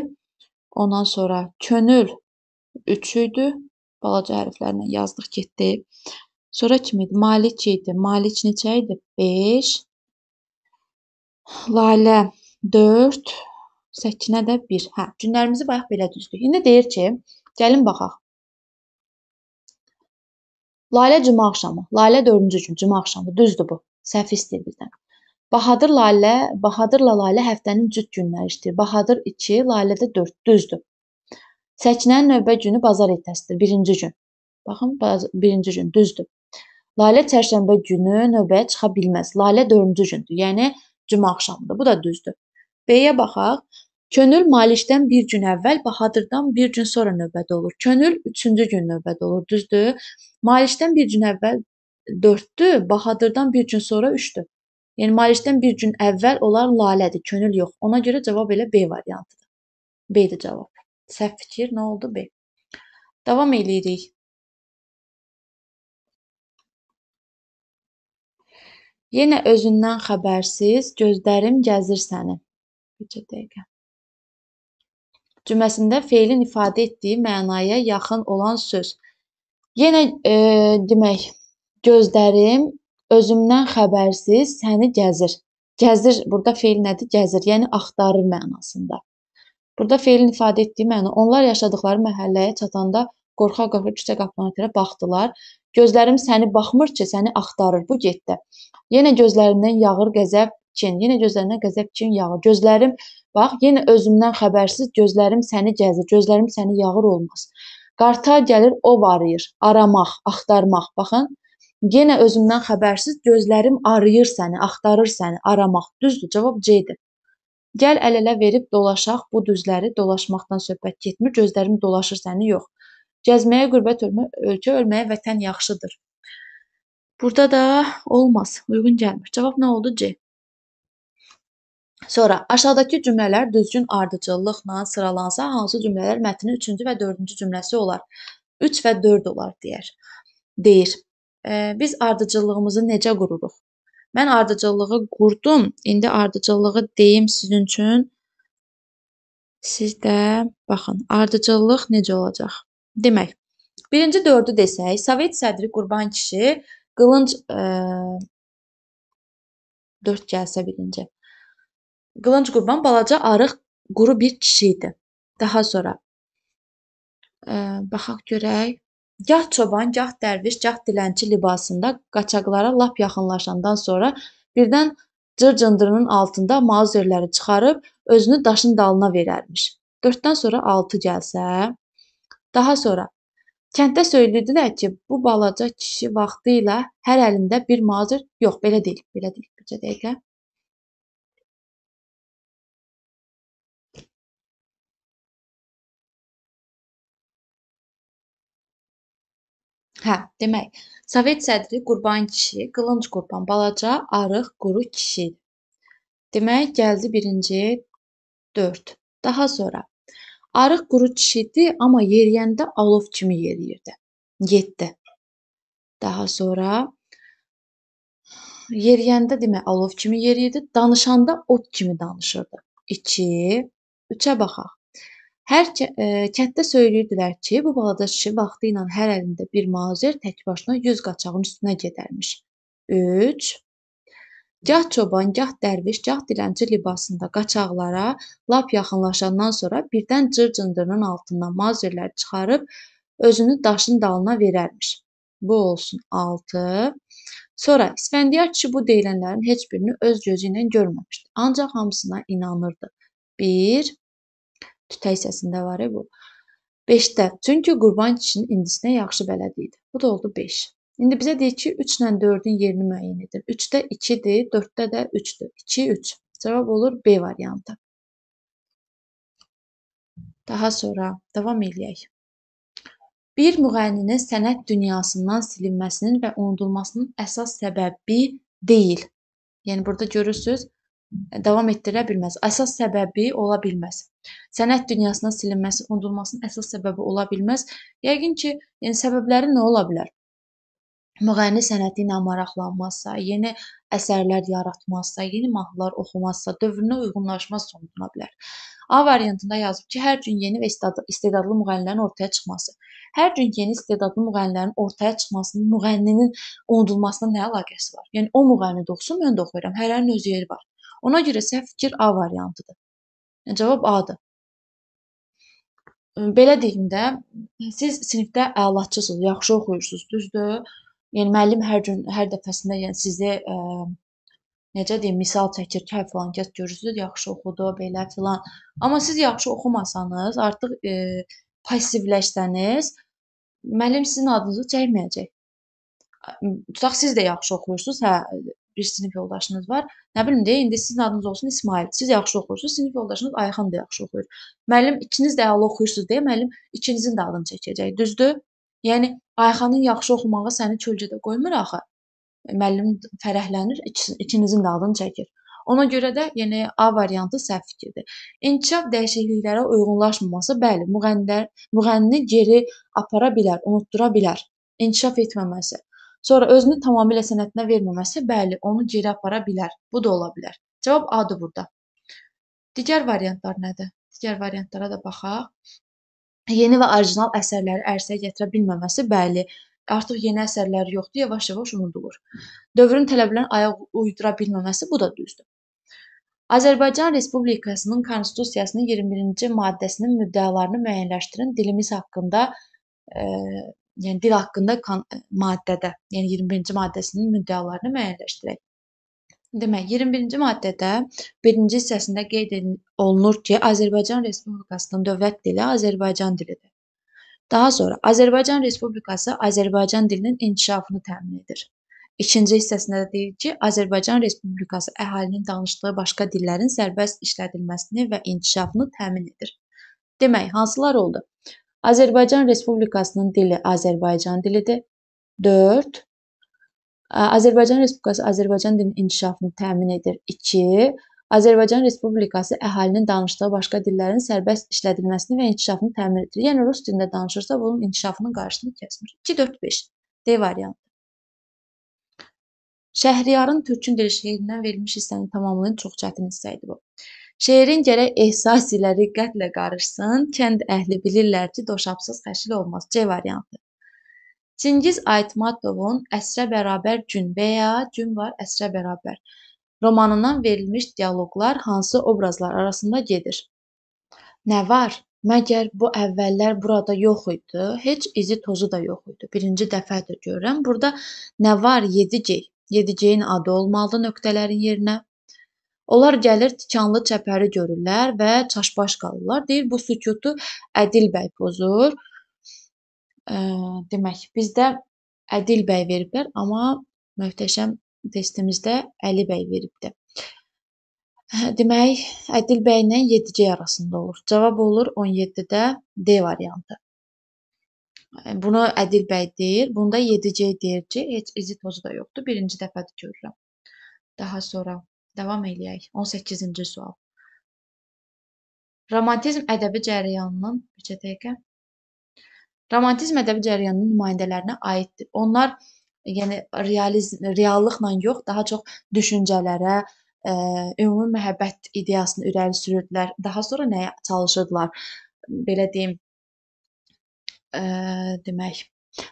Ondan sonra könül 3 idi. Balaca hərflərlə yazdıq getdi. Sonra kim idi? Malik idi. Malik neçə idi? 5. Lalə 4, 8-nə də 1. Hə, cümlələrimizi bayaq belə düzdük. İndi deyir ki, gəlin baxaq. Lalə cümə axşamı. Lalə 4-cü gün cümə axşamı. Düzdür bu. Səhv istəyir bizdən. Bahadır Lalə, Bahadırla Lalə həftənin cüt günləri işləyir. Bahadır 2, Lalədə 4. Düzdür. Səkinənin növbə günü bazar ertəsidir. 1-ci gün. Baxın, 1-ci gün düzdür. Lalə çərşənbə günü növbəyə çıxa bilməz. Lalə 4-cü gündür. Yəni cümə axşamıdır. Bu da düzdür. B-yə baxaq. Könül malicdən bir gün əvvəl, Bahadırdan bir gün sonra növbədə olur. Könül üçüncü gün növbədə olur, düzdür? Malicdən bir gün əvvəl 4-dür, Bahadırdan bir gün sonra 3-dür. Yəni malicdən bir gün əvvəl onlar lalədir, könül yox. Ona görə cavab elə B variantıdır. B-dir cavab. Səhv fikir, nə oldu B? Davam eləyirik. Yenə özündən xəbərsiz, gözlərim gəzir səni bircə dəqiqə. Cümləsində feilin ifadə etdiyi mənaya yaxın olan söz. Yenə e, demək, gözlərim özümdən xəbərsiz səni gəzir. Gəzir burada feil nədir? Gəzir, yəni axtarır mənasında. Burada feilin ifadə etdiyi məna onlar yaşadıqları məhəlləyə çatanda qorxa-qorxa küçə qapılarına tərəf baxdılar. Gözlərim səni baxmır ki, səni axtarır bu getdə. Yenə gözlərindən yağır qəzəb, üçün, yenə gözlərinə qəzəb üçün yağır. Gözlərim, bax, yenə özümdən xəbərsiz gözlərim səni gəzir, gözlərim səni yağır olmaz. Qarta gəlir, o varıyır, aramaq, axtarmaq. Baxın, yenə özümdən xəbərsiz gözlərim arayır səni, axtarır səni, aramaq. Düzdür, cavab C-dir. Gəl əl-ələ verib dolaşaq, bu düzləri dolaşmaqdan söhbət getmir, gözlərim dolaşır səni, yox. Gəzməyə qürbət ölmə, ölkə ölməyə vətən yaxşıdır. Burada da olmaz, uyğun gəlmir. Cavab nə oldu? C. Sonra aşağıdakı cümlələr düzgün ardıcıllıqla sıralansa hansı cümlələr mətnin 3-cü və 4-cü cümləsi olar? 3 və 4 olar deyər. Deyir. E, biz ardıcıllığımızı necə qururuq? Mən ardıcıllığı qurdum. İndi ardıcıllığı deyim sizin üçün. Siz də baxın, ardıcıllıq necə olacaq? Demək, birinci dördü desək, Sovet sədri Qurban kişi qılınc e, 4 gəlsə birinci. Qılınc Qurban balaca arıq, quru bir kişi idi. Daha sonra e, baxaq görək. Gah çoban, gah dərviş, gah dilənçi libasında qaçaqlara lap yaxınlaşandan sonra birdən cırcındırının altında mauzerləri çıxarıb özünü daşın dalına verərmiş. 4-dən sonra 6 gəlsə, daha sonra kənddə söyləyirdilər ki, bu balaca kişi vaxtı ilə hər əlində bir mazer, yox, belə deyil, belə deyil, bircə dəqiqə. Hə, demək, Sovet sədri Qurban kişi, Qılınc Qurban balaca, arıq, quru kişi idi. Demək, gəldi birinci 4. Daha sonra arıq quru kişi idi, amma yeriyəndə alov kimi yeriyirdi. 7. Daha sonra yeriyəndə demə alov kimi yeriyirdi, danışanda od kimi danışırdı. 2. 3-ə baxaq. Hər e, kənddə söyləyirdilər ki, bu balaca kişi vaxtı ilə hər əlində bir mazer tək başına 100 qaçağın üstünə gedərmiş. 3. Gah çoban, gah dərviş, gah dilənçi libasında qaçaqlara lap yaxınlaşandan sonra birdən cır cındırının altından mazerləri çıxarıb özünü daşın dalına verərmiş. Bu olsun 6. Sonra İsfəndiyar kişi bu deyilənlərin heç birini öz gözü ilə görməmişdi. Ancaq hamısına inanırdı. 1 tütək səsində var e bu. 5-də. Çünki Qurban kişinin indisinə yaxşı bələdi idi. Bu da oldu 5. İndi bizə deyir ki, 3 ilə 4-ün yerini müəyyən edir. 3-də 2-dir, 4-də də 3-dür. 2, 3. Cavab olur B variantı. Daha sonra davam eləyək. Bir müğənninin sənət dünyasından silinməsinin və unudulmasının əsas səbəbi deyil. Yəni burada görürsüz, davam etdirə bilməz. Əsas səbəbi ola bilməz. Sənət dünyasına silinməsi, unudulmasının əsas səbəbi ola bilməz. Yəqin ki, yəni səbəbləri nə ola bilər? Müğənni sənəti ilə maraqlanmazsa, yeni əsərlər yaratmazsa, yeni mahnılar oxumazsa, dövrünə uyğunlaşmaz sonucuna bilər. A variantında yazıb ki, hər gün yeni və istedadlı müğənnilərin ortaya çıxması. Hər gün yeni istedadlı müğənnilərin ortaya çıxmasının müğənninin unudulmasına nə əlaqəsi var? Yəni o müğənni də oxusun, mən də oxuyuram. Hərənin öz yeri var. Ona görə səhv fikir A variantıdır. Yəni cavab A-dır. Belə deyim də, siz sinifdə əlaçısınız, yaxşı oxuyursunuz, düzdür? Yəni müəllim hər gün hər dəfəsində yəni sizi ə, necə deyim, misal çəkir ki, falan kəs görürsüz, yaxşı oxudu, belə filan. Amma siz yaxşı oxumasanız, artıq e, passivləşsəniz, müəllim sizin adınızı çəkməyəcək. Tutaq siz də yaxşı oxuyursunuz, hə, bir sinif yoldaşınız var. Nə bilim deyə, indi sizin adınız olsun İsmail. Siz yaxşı oxuyursunuz, sinif yoldaşınız Ayxan da yaxşı oxuyur. Müəllim ikiniz də əla oxuyursunuz deyə müəllim ikinizin də adını çəkəcək, düzdür? Yəni Ayxanın yaxşı oxumağı səni çölcədə qoymur axı. Müəllim fərəhlənir, ikinizin də adını çəkir. Ona görə də, yəni A variantı səhv fikirdir. İnkişaf dəyişikliklərə uyğunlaşmaması, bəli, müğənnilər müğənnini geri apara bilər, unutdura bilər. İnkişaf etməməsi. Sonra özünü tamamilə sənətinə verməməsi, bəli, onu geri apara bilər. Bu da ola bilər. Cavab A-dır burada. Digər variantlar nədir? Digər variantlara da baxaq. Yeni və orijinal əsərləri ərsəyə gətirə bilməməsi, bəli, artıq yeni əsərləri yoxdur, yavaş-yavaş unudulur. Dövrün tələblərinə ayaq uydura bilməməsi, bu da düzdür. Azərbaycan Respublikasının Konstitusiyasının 21-ci maddəsinin müddəalarını müəyyənləşdirin, dilimiz haqqında yəni dil haqqında e, maddədə, yəni 21-ci maddəsinin müddəalarını müəyyənləşdirək. Demək, 21-ci maddədə 1-ci hissəsində qeyd olunur ki, Azərbaycan Respublikasının dövlət dili Azərbaycan dilidir. Daha sonra Azərbaycan Respublikası Azərbaycan dilinin inkişafını təmin edir. İkinci hissəsində də deyir ki, Azərbaycan Respublikası əhalinin danışdığı başqa dillərin sərbəst işlədilməsini və inkişafını təmin edir. Demək, hansılar oldu? Azərbaycan Respublikasının dili Azərbaycan dilidir. 4. Azərbaycan Respublikası Azərbaycan dilinin inkişafını təmin edir. 2. Azərbaycan Respublikası əhalinin danışdığı başqa dillərin sərbəst işlədilməsini və inkişafını təmin edir. Yəni rus dilində danışırsa bunun inkişafının qarşısını kəsmir. 2 4 5 D variantı. Şəhriyarın Türkün dili şeirindən verilmiş hissəni tamamlayın çox çətin hissə idi bu. Şeirin gərək ehsasilə riqqətlə qarışsın, kənd əhli bilirlər ki, doşabsız xəşil olmaz. C variantı. Çingiz Aytmatovun Əsrə bərabər gün və ya gün var əsrə bərabər romanından verilmiş dialoqlar hansı obrazlar arasında gedir? Nə var? Məgər bu əvvəllər burada yox idi, heç izi tozu da yox idi. Birinci dəfədir görürəm. Burada nə var? Yedigey. Yedigeyin adı olmalı nöqtələrin yerinə. Onlar gəlir tikanlı çəpəri görürlər və çaşbaş qalırlar. Deyir bu sükutu Ədil bəy pozur. E, demək, bizdə Ədil bəy veriblər, amma möhtəşəm testimizdə Əli bəy veribdi. Hə, demək, Ədil bəy ilə 7C arasında olur. Cavab olur 17-də D variantı. Bunu Ədil bəy deyir. Bunda 7C deyir ki, heç izi tozu da yoxdur. Birinci dəfədir görürəm. Daha sonra Davam eləyək. 18-ci sual. Romantizm ədəbi cərəyanının bircə dəqiqə. Romantizm ədəbi cərəyanının nümayəndələrinə aiddir. Onlar yəni realizm, reallıqla yox, daha çox düşüncələrə, ə, e, ümumi məhəbbət ideyasını irəli sürürdülər. Daha sonra nəyə çalışırdılar? Belə deyim, ə, e, demək,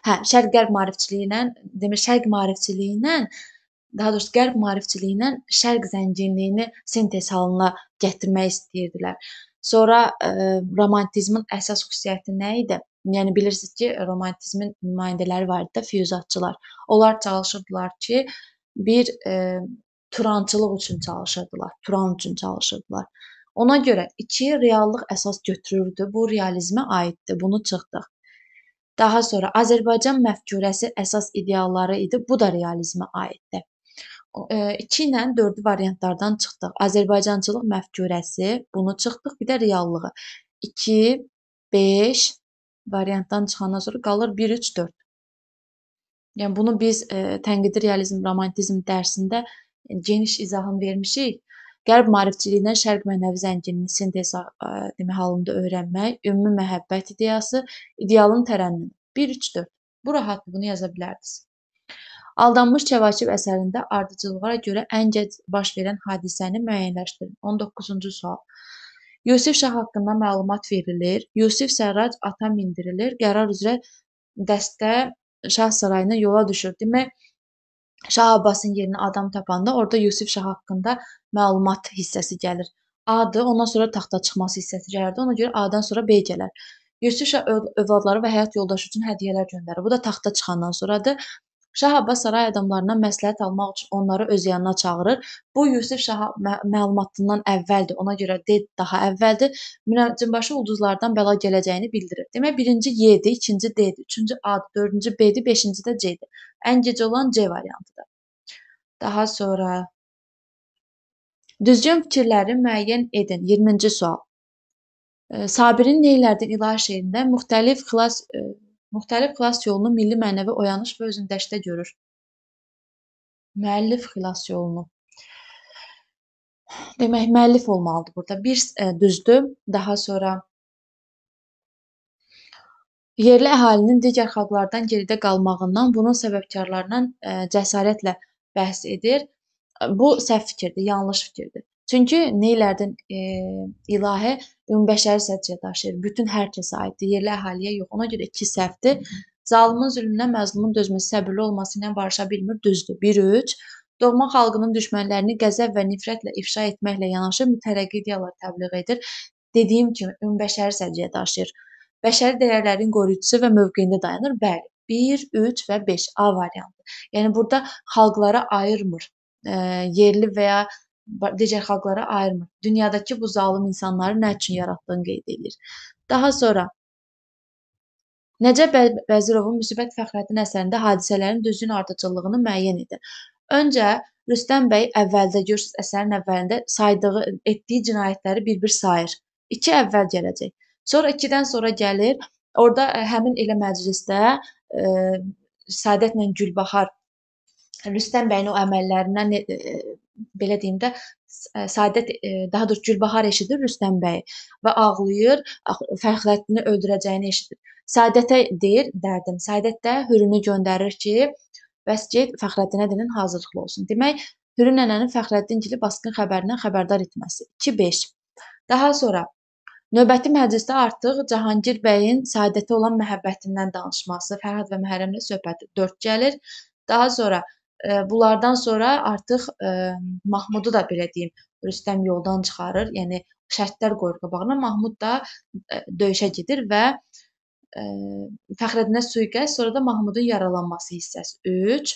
hə, şərq-qərb maarifçiliyi ilə, demir şərq maarifçiliyi ilə daha doğrusu qərb maarifçiliyindən şərq zənginliyini sintez halına gətirmək istəyirdilər. Sonra ə, e, romantizmin əsas xüsusiyyəti nə idi? Yəni bilirsiniz ki, romantizmin nümayəndələri var idi, füyuzatçılar. Onlar çalışırdılar ki, bir ə, e, turançılıq üçün çalışırdılar, turan üçün çalışırdılar. Ona görə iki reallıq əsas götürürdü. Bu realizmə aiddir. Bunu çıxdıq. Daha sonra Azərbaycan məfkurəsi əsas idealları idi. Bu da realizmə aiddir. 2 ilə 4-ü variantlardan çıxdıq. Azərbaycançılıq məfkurəsi, bunu çıxdıq, bir də reallığı. 2, 5 variantdan çıxandan sonra qalır 1, 3, 4. Yəni bunu biz ə, e, tənqidi realizm, romantizm dərsində geniş izahını vermişik. Qərb maarifçiliyindən şərq mənəvi zənginliyi sintez e, demək halında öyrənmək, ümumi məhəbbət ideyası, idealın tərənnümü. 1 3 4. Bu rahat bunu yaza bilərdiniz. Aldanmış Kəvakib əsərində ardıcıllığa görə ən gec baş verən hadisəni müəyyənləşdirin. 19-cu sual. Yusif Şah haqqında məlumat verilir. Yusif Sərrac ata mindirilir. Qərar üzrə dəstə Şah sarayına yola düşür. Demək, Şah Abbasın yerinə adam tapanda orada Yusif Şah haqqında məlumat hissəsi gəlir. A-dır, ondan sonra taxta çıxması hissəsi gəlirdi. Ona görə A-dan sonra B gələr. Yusif Şah övladları və həyat yoldaşı üçün hədiyyələr göndərir. Bu da taxta çıxandan sonradır. Şah Abbas saray adamlarından məsləhət almaq üçün onları öz yanına çağırır. Bu Yusif Şah mə məlumatından əvvəldir. Ona görə D daha əvvəldir. Münəccimbaşı ulduzlardan bəla gələcəyini bildirir. Demək birinci Y-dir, ikinci D-dir, üçüncü A-dır, dördüncü B-dir, beşinci də C-dir. Ən gec olan C variantıdır. Daha sonra düzgün fikirləri müəyyən edin. 20-ci sual. Sabirin Neylərdən İlahi şeirində müxtəlif xilas Müxtəlif xilas yolunu milli mənəvi oyanış və özündəşdə görür. Müəllif xilas yolunu. Demək, müəllif olmalıdır burada. Bir e, düzdür, daha sonra yerli əhalinin digər xalqlardan geridə qalmağından bunun səbəbkarlarından e, cəsarətlə bəhs edir. Bu səhv fikirdir, yanlış fikirdir. Çünki neylərdin e, ilahə ümumbəşəri səciyyəyə daşıyır. Bütün hər kəsə aiddir, yerli əhaliyə yox. Ona görə iki səhvdir. Zalımın zülmünə məzlumun dözməsi səbirli olması ilə barışa bilmir, düzdür. 1-3 doğma xalqının düşmənlərini qəzəb və nifrətlə ifşa etməklə yanaşı mütərəqqi ideyalar təbliğ edir. Dediyim kimi, ümumbəşəri səciyyəyə daşıyır. Bəşəri dəyərlərin qoruyucusu və mövqeyində dayanır. Bəli, 1, 3 və 5 A variantı. Yəni burada xalqlara ayırmır. E, yerli və ya digər xalqlara ayırmır. Dünyadakı bu zalım insanları nə üçün yaratdığını qeyd edir. Daha sonra Nəcəb Vəzirovun Müsibət Fəxrəddin əsərində hadisələrin düzgün ardıcıllığını müəyyən edir. Öncə Rüstəm bəy əvvəldə görürsüz əsərin əvvəlində saydığı, etdiyi cinayətləri bir-bir sayır. 2 əvvəl gələcək. Sonra 2-dən sonra gəlir. Orda e, həmin elə məclisdə ə, e, Səadətlə Gülbahar Rüstəm bəyin o əməllərindən belə deyim də e, Səadət e, daha doğrusu Gülbahar eşidir Rüstəm bəyi və ağlayır, Fəxrəddini öldürəcəyini eşidir. Səadətə deyir dərdim. Səadət də Hürünü göndərir ki, bəs get Fəxrəddinə denin hazırlıqlı olsun. Demək, Hürü nənənin Fəxrəddin gili basqın xəbərindən xəbərdar etməsi. 2-5. Daha sonra Növbəti məclisdə artıq Cahangir bəyin Səadətə olan məhəbbətindən danışması, Fərhad və Məhərrəmlə söhbəti 4 gəlir. Daha sonra Bunlardan sonra artıq Mahmudu da belə deyim, Rüstəm yoldan çıxarır. Yəni şərtlər qoyur qabağına. Mahmud da döyüşə gedir və Fəxrəddinə sui-qəsd, sonra da Mahmudun yaralanması hissəsi 3.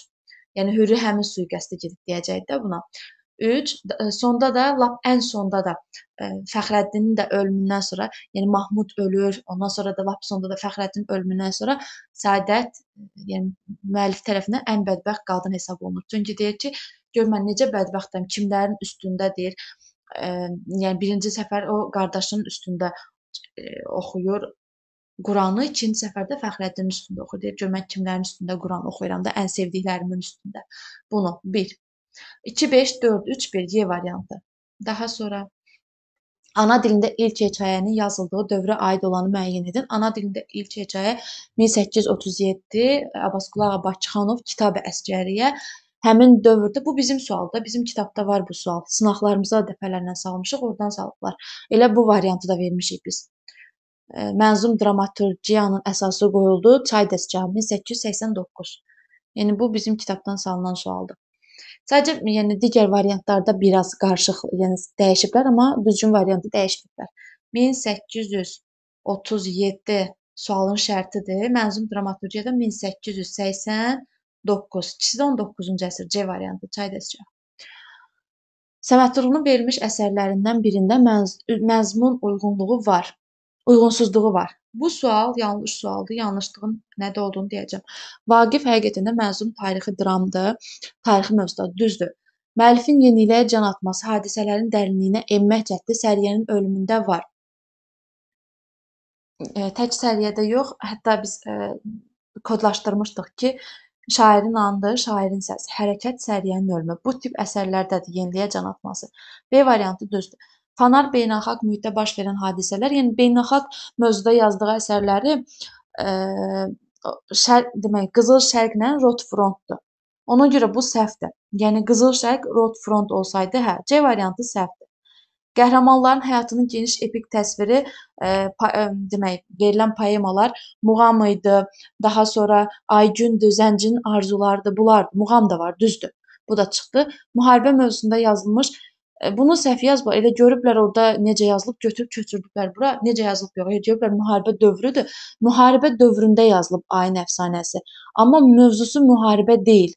Yəni Hürri həmin sui-qəsdə gedib deyəcək də buna üç, e, sonda da, lap ən sonda da e, Fəxrəddinin də ölümündən sonra, yəni Mahmud ölür, ondan sonra da lap sonda da Fəxrəddinin ölümündən sonra Səadət, e, yəni müəllif tərəfindən ən bədbəxt qadın hesab olunur. Çünki deyir ki, gör mən necə bədbəxtəm, kimlərin üstündə deyir. Ə, yəni birinci səfər o qardaşının üstündə ə, oxuyur, Quranı ikinci səfərdə Fəxrəddinin üstündə oxuyur. Deyir, gör mən kimlərin üstündə Quran oxuyuram da, ən sevdiklərimin üstündə. Bunu bir. 2-5-4-3-1 Y variantı. Daha sonra ana dilində ilk hekayənin yazıldığı dövrə aid olanı müəyyən edin. Ana dilində ilk hekayə 1837 Abbasqulu ağa Bakıxanov Kitab-ı Əsgəriyə həmin dövrdə bu bizim sualda, bizim kitabda var bu sual. Sınaqlarımıza dəfələrlə salmışıq, oradan salıblar. Elə bu variantı da vermişik biz. Mənzum dramaturgiyanın əsası qoyuldu. Çay dəstgahı 1889. Yəni bu bizim kitabdan salınan sualdır. Sadəcə yəni digər variantlarda biraz qarışıq, yəni dəyişiblər, amma düzgün variantı dəyişməyiblər. 1837 sualın şərtidir. Mənzum dramaturgiyada 1889. İkisi də 19-cu əsr C variantı çaydəscə. Səmət Vurğunun verilmiş əsərlərindən birində məz məzmun uyğunluğu var uyğunsuzluğu var. Bu sual yanlış sualdır. Yanlışlığın nədir olduğunu deyəcəm. Vaqif həqiqətində məzmun tarixi dramdır. Tarixi mövzudur, düzdür. Müəllifin yeniliyə can atması, hadisələrin dərinliyinə enmək cəhdi Səriyənin ölümündə var. E, tək Səriyədə yox, hətta biz e, kodlaşdırmışdıq ki, şairin andı, şairin səsi, hərəkət Səriyənin ölümü. Bu tip əsərlərdədir yeniliyə can atması. B variantı düzdür. Fanar beynəlxalq mühitdə baş verən hadisələr, yəni beynəlxalq mövzuda yazdığı əsərləri ə, e, şərq demək, Qızıl Şərqlə Rotfrontdur. Ona görə bu səhvdir. Yəni Qızıl Şərq Rotfront olsaydı, hə, C variantı səhvdir. Qəhrəmanların həyatının geniş epik təsviri, e, pa, e, demək, verilən poemalar Muğam idi, daha sonra Aygündür, Zəncinin arzularıdır, bunlar Muğam da var, düzdür. Bu da çıxdı. Müharibə mövzusunda yazılmış E, bunu səhv yazma. Elə görüblər orada necə yazılıb, götürüb köçürdüblər bura. Necə yazılıb yox, deyiblər müharibə dövrüdür. Müharibə dövründə yazılıb ayın əfsanəsi. Amma mövzusu müharibə deyil.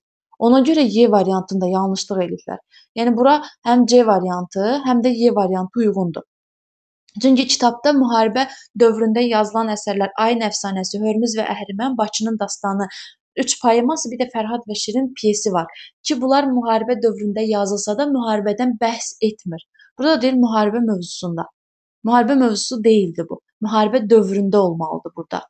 Ona görə Y variantında yanlışlıq eliblər. Yəni bura həm C variantı, həm də Y variantı uyğundur. Çünki kitabda müharibə dövründə yazılan əsərlər Ayın əfsanəsi, Hörmüz və Əhrimən, Bakının dastanı, Üç poeması, bir də Fərhad və Şirin pyesi var ki, bunlar müharibə dövründə yazılsa da müharibədən bəhs etmir. Burada deyir müharibə mövzusunda. Müharibə mövzusu değildi bu. Müharibə dövründə olmalıdır burada.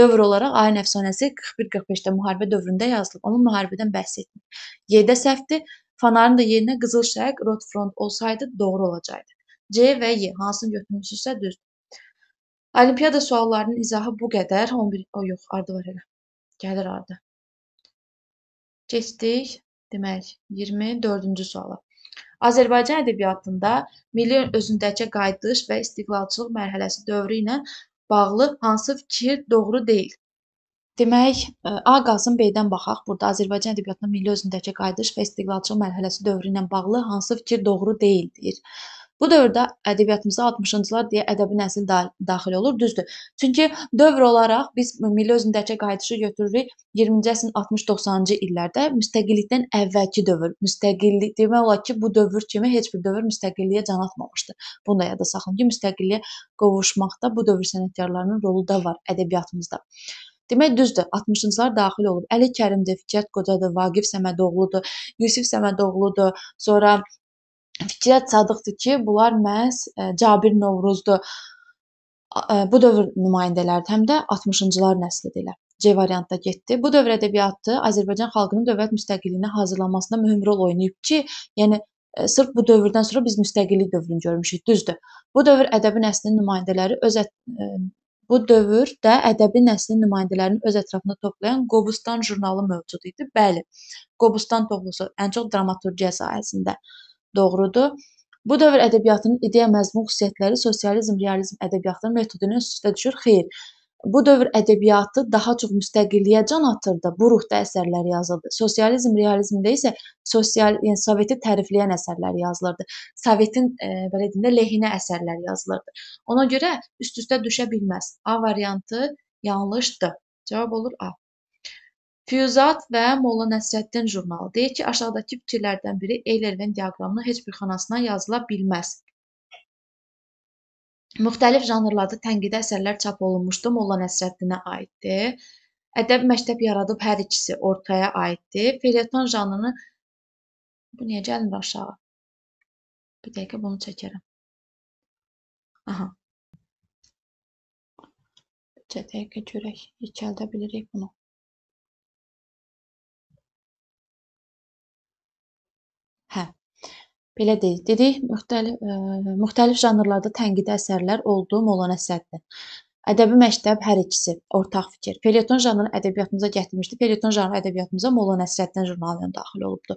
Dövr olaraq Ayın əfsanəsi 41-45-də müharibə dövründə yazılıb, amma müharibədən bəhs etmir. Yedə səhvdir. Fanarın da yerinə qızıl şərq, rot front olsaydı doğru olacaqdı. C və Y hansını götürmüsünüzsə düzdür. Olimpiada suallarının izahı bu qədər. 11 o yox, ardı var hələ gəlir orada. Keçdik, demək, 24-cü suala. Azərbaycan ədəbiyyatında milli özündəki qayıdış və istiqlalçılıq mərhələsi dövrü ilə bağlı hansı fikir doğru deyil? Demək, e, A Qasım B-dən baxaq. Burada Azərbaycan ədəbiyyatının milli özündəki qayıdış və istiqlalçılıq mərhələsi dövrü ilə bağlı hansı fikir doğru deyil deyir. Bu dövrdə ədəbiyyatımıza 60-cılar deyə ədəbi nəsil daxil olur, düzdür. Çünki dövr olaraq biz milli özündəcə qayıdışı götürürük 20-ci əsrin 60-90-cı illərdə müstəqillikdən əvvəlki dövr. Müstəqillik demək olar ki, bu dövr kimi heç bir dövr müstəqilliyə can atmamışdı. Bunu da yada saxlayın ki, müstəqilliyə qovuşmaqda bu dövr sənətkarlarının rolu da var ədəbiyyatımızda. Demək düzdür, 60-cılar daxil olub. Əli Kərimdir, Fikrət Qocadır, Vaqif Səmədoğludur, Yusif Səmədoğludur, sonra Fikrət Sadıqdır ki, bunlar məhz e, Cabir Novruzdur. E, bu dövr nümayəndələri həm də 60-cılar nəslidirlər. C variantda getdi. Bu dövr ədəbiyyatı Azərbaycan xalqının dövlət müstəqilliyinə hazırlanmasında mühüm rol oynayıb ki, yəni e, sırf bu dövrdən sonra biz müstəqillik dövrünü görmüşük, düzdür. Bu dövr ədəbi nəslinin nümayəndələri öz ə, bu dövrdə ədəbi nəslin nümayəndələrini öz ətrafında toplayan Qobustan jurnalı mövcud idi. Bəli. Qobustan toğlusu ən çox dramaturgiya sahəsində doğrudur. Bu dövr ədəbiyyatının ideya məzmun xüsusiyyətləri sosializm, realizm ədəbiyyatının metodunu üst-üstə düşür. Xeyr. Bu dövr ədəbiyyatı daha çox müstəqilliyə can atırdı. Bu ruhda əsərlər yazıldı. Sosializm, realizmdə isə sosial, yəni Soveti tərifləyən əsərlər yazılırdı. Sovetin e, belə deyəndə lehinə əsərlər yazılırdı. Ona görə üst-üstə düşə bilməz. A variantı yanlışdır. Cavab olur A. Füyuzat və Molla Nəsrəddin jurnalı deyir ki, aşağıdakı fikirlərdən biri Eylervin diaqramının heç bir xanasına yazıla bilməz. Müxtəlif janrlarda tənqidi əsərlər çap olunmuşdu, Molla Nəsrəddinə aiddir. Ədəb məktəb yaradıb hər ikisi ortaya aiddir. Felyeton janrını bu niyə gəlmir aşağı? Bir dəqiqə bunu çəkərəm. Aha. Çətəyə görək, ikəldə bilirik bunu. belə deyək, dedik, müxtəlif ə, e, müxtəlif janrlarda tənqidi əsərlər oldu Molla Nəsrəddin. Ədəbi məktəb hər ikisi ortaq fikir. Felyeton janrını ədəbiyyatımıza gətirmişdi. Felyeton janrı ədəbiyyatımıza Molla Nəsrəddin jurnalının daxil olubdu.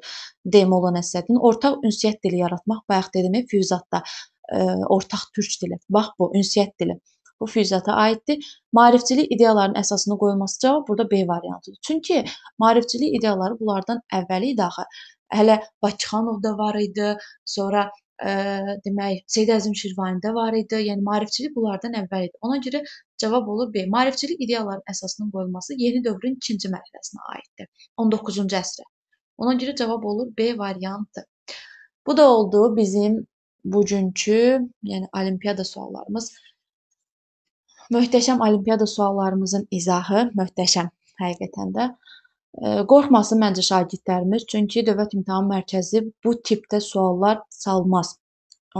D. Molla Nəsrəddin ortaq ünsiyyət dili yaratmaq bayaq dediyim füyüzatda ə, e, ortaq türk dili. Bax bu ünsiyyət dili bu füyüzata aiddir. Maarifçilik ideyalarının əsasını qoyulması cavab burada B variantıdır. Çünki maarifçilik ideyaları bunlardan əvvəli idi axı hələ Bakıxanov da var idi, sonra ə, e, demək Seyid Əzim Şirvani də var idi. Yəni maarifçilik bunlardan əvvəl idi. Ona görə cavab olur B. Maarifçilik ideyaların əsasının qoyulması yeni dövrün ikinci mərhələsinə aiddir. 19-cu əsrə. Ona görə cavab olur B variantı. Bu da oldu bizim bugünkü, yəni olimpiada suallarımız. Möhtəşəm olimpiada suallarımızın izahı möhtəşəm həqiqətən də. Qorxmasın məncə şagirdlərimiz, çünki Dövlət İmtahan Mərkəzi bu tipdə suallar salmaz.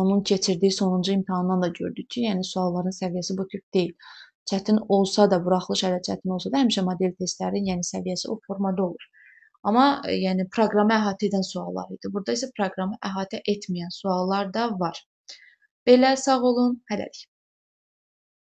Onun keçirdiyi sonuncu imtahandan da gördük ki, yəni sualların səviyyəsi bu tip deyil. Çətin olsa da, buraxılış hələ çətin olsa da, həmişə model testlərin yəni səviyyəsi o formada olur. Amma yəni proqramı əhatə edən suallar idi. Burada isə proqramı əhatə etməyən suallar da var. Belə sağ olun, hələlik.